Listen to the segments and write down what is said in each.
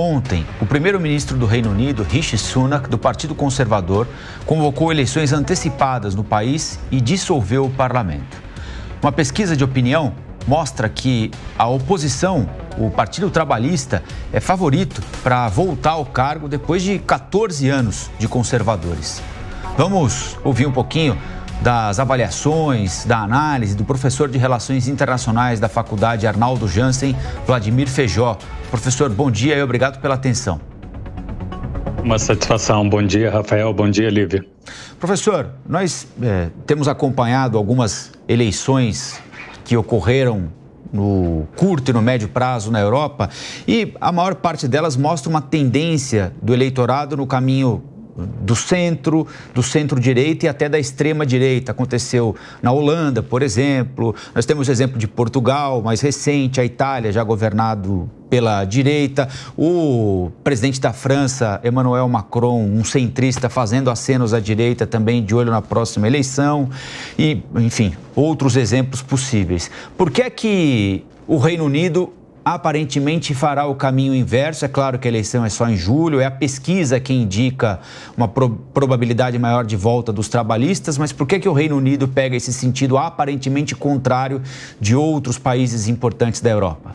Ontem, o primeiro-ministro do Reino Unido, Rishi Sunak, do Partido Conservador, convocou eleições antecipadas no país e dissolveu o parlamento. Uma pesquisa de opinião mostra que a oposição, o Partido Trabalhista, é favorito para voltar ao cargo depois de 14 anos de conservadores. Vamos ouvir um pouquinho das avaliações, da análise do professor de Relações Internacionais da Faculdade Arnaldo Jansen, Vladimir Feijó. Professor, bom dia e obrigado pela atenção. Uma satisfação. Bom dia, Rafael. Bom dia, Lívia. Professor, nós é, temos acompanhado algumas eleições que ocorreram no curto e no médio prazo na Europa e a maior parte delas mostra uma tendência do eleitorado no caminho do centro, do centro-direita e até da extrema-direita. Aconteceu na Holanda, por exemplo. Nós temos o exemplo de Portugal, mais recente, a Itália, já governado pela direita, o presidente da França, Emmanuel Macron, um centrista fazendo acenos à direita também de olho na próxima eleição e, enfim, outros exemplos possíveis. Por que é que o Reino Unido aparentemente fará o caminho inverso. É claro que a eleição é só em julho, é a pesquisa que indica uma pro probabilidade maior de volta dos trabalhistas, mas por que, que o Reino Unido pega esse sentido aparentemente contrário de outros países importantes da Europa?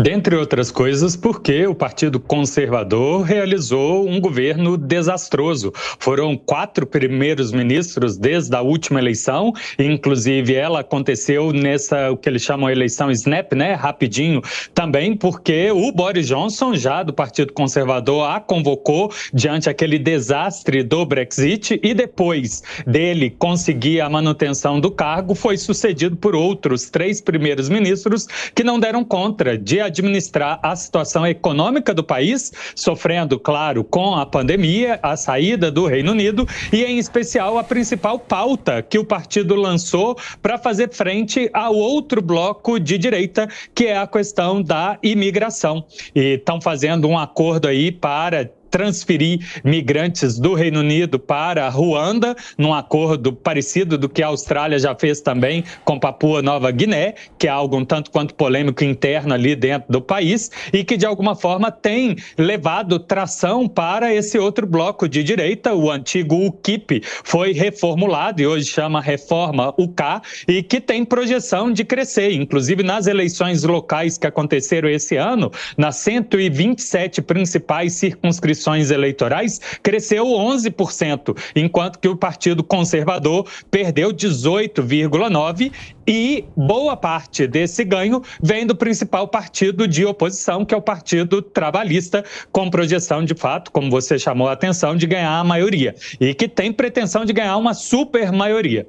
Dentre outras coisas, porque o Partido Conservador realizou um governo desastroso. Foram quatro primeiros ministros desde a última eleição, inclusive ela aconteceu nessa, o que eles chamam eleição snap, né? Rapidinho. Também porque o Boris Johnson, já do Partido Conservador, a convocou diante aquele desastre do Brexit e depois dele conseguir a manutenção do cargo, foi sucedido por outros três primeiros ministros que não deram conta de administrar a situação econômica do país, sofrendo, claro, com a pandemia, a saída do Reino Unido e, em especial, a principal pauta que o partido lançou para fazer frente ao outro bloco de direita, que é a questão da imigração. E estão fazendo um acordo aí para transferir migrantes do Reino Unido para Ruanda, num acordo parecido do que a Austrália já fez também com Papua Nova Guiné, que é algo um tanto quanto polêmico interno ali dentro do país e que de alguma forma tem levado tração para esse outro bloco de direita, o antigo UKIP, foi reformulado e hoje chama Reforma UK e que tem projeção de crescer, inclusive nas eleições locais que aconteceram esse ano, nas 127 principais circunscrições eleições eleitorais cresceu 11%, enquanto que o Partido Conservador perdeu 18,9% e boa parte desse ganho vem do principal partido de oposição, que é o Partido Trabalhista, com projeção de fato, como você chamou a atenção, de ganhar a maioria e que tem pretensão de ganhar uma super maioria.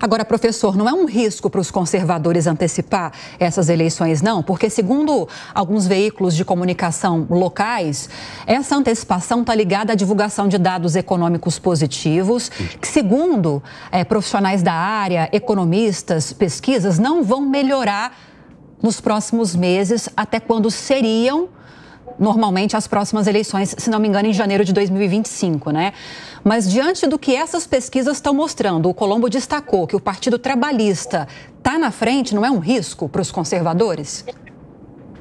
Agora, professor, não é um risco para os conservadores antecipar essas eleições, não? Porque, segundo alguns veículos de comunicação locais, essa antecipação está ligada à divulgação de dados econômicos positivos, que, segundo é, profissionais da área, economistas, pesquisas, não vão melhorar nos próximos meses, até quando seriam normalmente as próximas eleições, se não me engano, em janeiro de 2025, né? Mas diante do que essas pesquisas estão mostrando, o Colombo destacou que o Partido Trabalhista está na frente, não é um risco para os conservadores?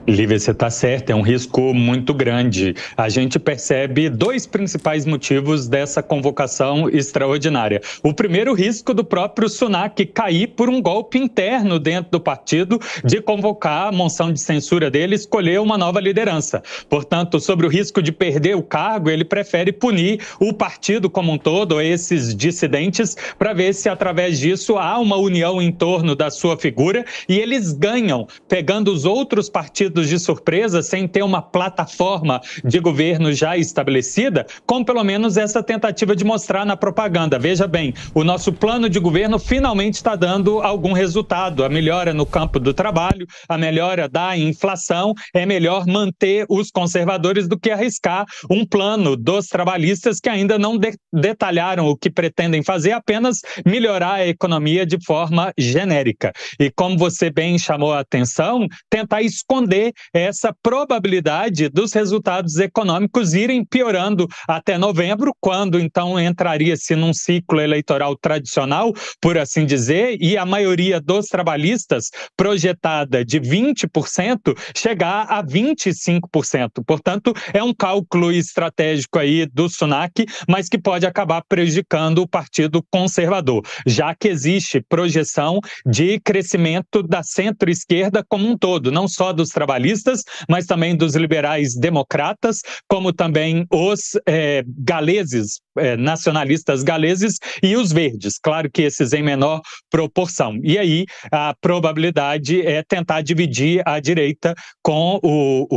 Lívia, você está certa, é um risco muito grande. A gente percebe dois principais motivos dessa convocação extraordinária. O primeiro, o risco do próprio Sunak cair por um golpe interno dentro do partido de convocar a moção de censura dele escolher uma nova liderança. Portanto, sobre o risco de perder o cargo, ele prefere punir o partido como um todo, esses dissidentes, para ver se através disso há uma união em torno da sua figura e eles ganham, pegando os outros partidos pedidos de surpresa sem ter uma plataforma de governo já estabelecida, como pelo menos essa tentativa de mostrar na propaganda. Veja bem, o nosso plano de governo finalmente está dando algum resultado. A melhora no campo do trabalho, a melhora da inflação, é melhor manter os conservadores do que arriscar um plano dos trabalhistas que ainda não de detalharam o que pretendem fazer, apenas melhorar a economia de forma genérica. E como você bem chamou a atenção, tentar esconder ter essa probabilidade dos resultados econômicos irem piorando até novembro, quando então entraria-se num ciclo eleitoral tradicional, por assim dizer, e a maioria dos trabalhistas projetada de 20% chegar a 25%. Portanto, é um cálculo estratégico aí do Sunak, mas que pode acabar prejudicando o Partido Conservador, já que existe projeção de crescimento da centro-esquerda como um todo, não só dos trabalhistas trabalhistas, mas também dos liberais democratas, como também os é, galeses, é, nacionalistas galeses e os verdes, claro que esses em menor proporção. E aí a probabilidade é tentar dividir a direita com o,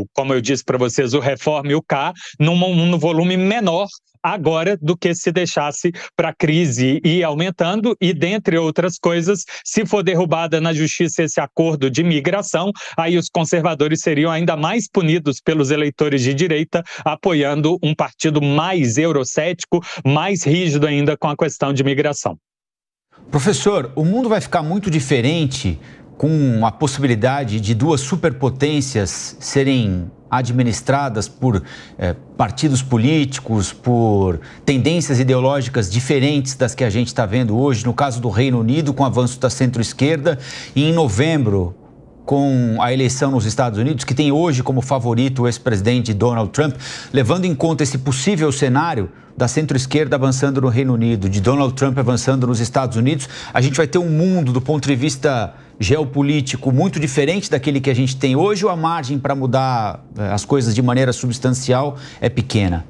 o como eu disse para vocês, o Reforma e o K, num, num volume menor agora do que se deixasse para a crise ir aumentando e, dentre outras coisas, se for derrubada na justiça esse acordo de migração, aí os conservadores seriam ainda mais punidos pelos eleitores de direita, apoiando um partido mais eurocético, mais rígido ainda com a questão de migração. Professor, o mundo vai ficar muito diferente com a possibilidade de duas superpotências serem administradas por eh, partidos políticos, por tendências ideológicas diferentes das que a gente está vendo hoje, no caso do Reino Unido, com o avanço da centro-esquerda, e em novembro, com a eleição nos Estados Unidos, que tem hoje como favorito o ex-presidente Donald Trump, levando em conta esse possível cenário da centro-esquerda avançando no Reino Unido, de Donald Trump avançando nos Estados Unidos, a gente vai ter um mundo do ponto de vista geopolítico muito diferente daquele que a gente tem hoje ou a margem para mudar eh, as coisas de maneira substancial é pequena?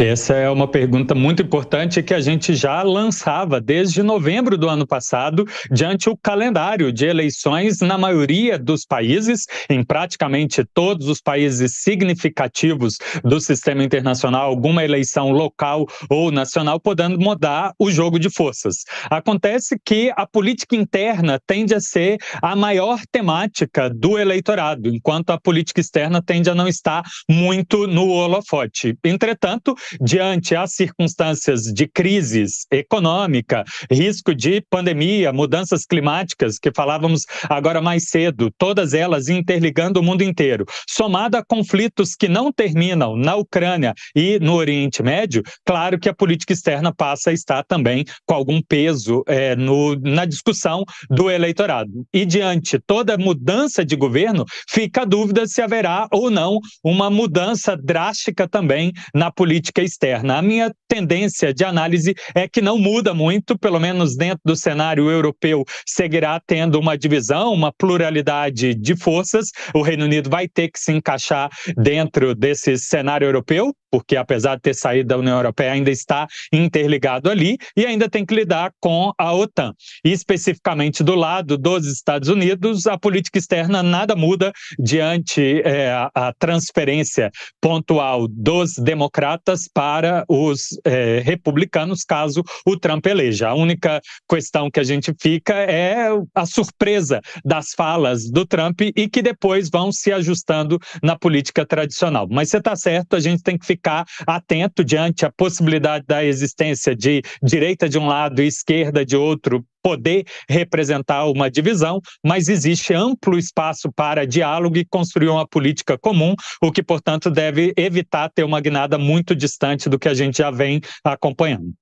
Essa é uma pergunta muito importante que a gente já lançava desde novembro do ano passado, diante o calendário de eleições na maioria dos países, em praticamente todos os países significativos do sistema internacional, alguma eleição local ou nacional podendo mudar o jogo de forças. Acontece que a política interna tende a ser a maior temática do eleitorado, enquanto a política externa tende a não estar muito no holofote. Entretanto, diante às circunstâncias de crises econômica, risco de pandemia, mudanças climáticas, que falávamos agora mais cedo, todas elas interligando o mundo inteiro, somado a conflitos que não terminam na Ucrânia e no Oriente Médio, claro que a política externa passa a estar também com algum peso é, no, na discussão do eleitorado. E diante toda mudança de governo, fica a dúvida se haverá ou não uma mudança drástica também na política política externa. A minha tendência de análise é que não muda muito, pelo menos dentro do cenário europeu, seguirá tendo uma divisão, uma pluralidade de forças. O Reino Unido vai ter que se encaixar dentro desse cenário europeu, porque apesar de ter saído da União Europeia, ainda está interligado ali e ainda tem que lidar com a OTAN. E especificamente do lado dos Estados Unidos, a política externa nada muda diante é, a transferência pontual dos democratas para os é, republicanos caso o Trump eleja. A única questão que a gente fica é a surpresa das falas do Trump e que depois vão se ajustando na política tradicional. Mas você está certo, a gente tem que ficar atento diante a possibilidade da existência de direita de um lado e esquerda de outro poder representar uma divisão, mas existe amplo espaço para diálogo e construir uma política comum, o que, portanto, deve evitar ter uma guinada muito distante do que a gente já vem acompanhando.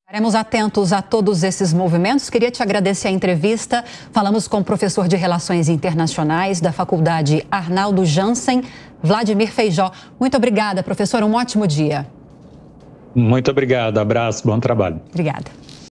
Estaremos atentos a todos esses movimentos. Queria te agradecer a entrevista. Falamos com o professor de Relações Internacionais da Faculdade Arnaldo Jansen, Vladimir Feijó. Muito obrigada, professor. Um ótimo dia. Muito obrigado. Abraço. Bom trabalho. Obrigada.